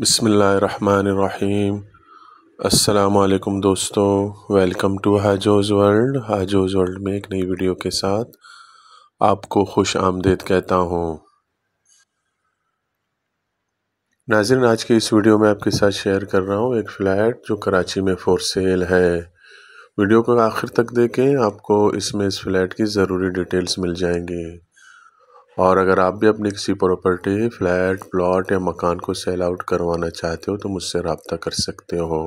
बसमीम् अलकुम दोस्तों welcome to Hajoz world Hajoz world में एक नई वीडियो के साथ आपको खुश आमदेद कहता हूँ नाजिन आज की इस वीडियो में आपके साथ शेयर कर रहा हूँ एक फ़्लैट जो कराची में फ़ोर सेल है वीडियो को आखिर तक देखें आपको इसमें इस फ़्लैट की ज़रूरी डिटेल्स मिल जाएंगी और अगर आप भी अपनी किसी प्रॉपर्टी फ्लैट प्लॉट या मकान को सेल आउट करवाना चाहते हो तो मुझसे रबता कर सकते हो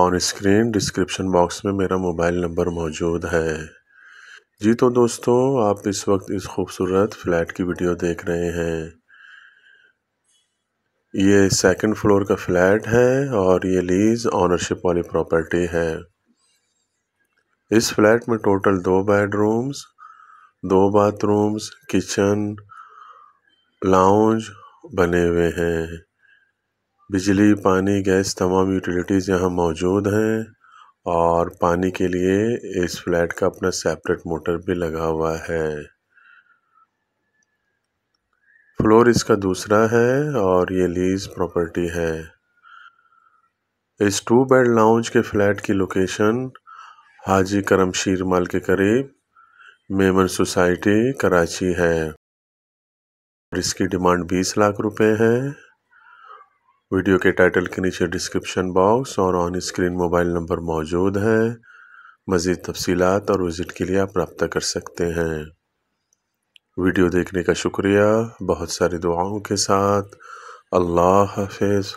ऑन स्क्रीन डिस्क्रिप्शन बॉक्स में मेरा मोबाइल नंबर मौजूद है जी तो दोस्तों आप इस वक्त इस खूबसूरत फ्लैट की वीडियो देख रहे हैं ये सेकंड फ्लोर का फ्लैट है और ये लीज़ ऑनरशिप वाली प्रॉपर्टी है इस फ्लैट में टोटल दो बेडरूम्स दो बाथरूम्स किचन लाउंज बने हुए हैं बिजली पानी गैस तमाम यूटिलिटीज यहाँ मौजूद हैं और पानी के लिए इस फ्लैट का अपना सेपरेट मोटर भी लगा हुआ है फ्लोर इसका दूसरा है और ये लीज प्रॉपर्टी है इस टू बेड लाउंज के फ्लैट की लोकेशन हाजी करमशीर माल के करीब मेमन सोसाइटी कराची है इसकी डिमांड 20 लाख रुपए है वीडियो के टाइटल के नीचे डिस्क्रिप्शन बॉक्स और ऑन स्क्रीन मोबाइल नंबर मौजूद है मज़ीद तफसीत और विज़िट के लिए आप रब्ता कर सकते हैं वीडियो देखने का शुक्रिया बहुत सारी दुआओं के साथ अल्लाह हाफिज़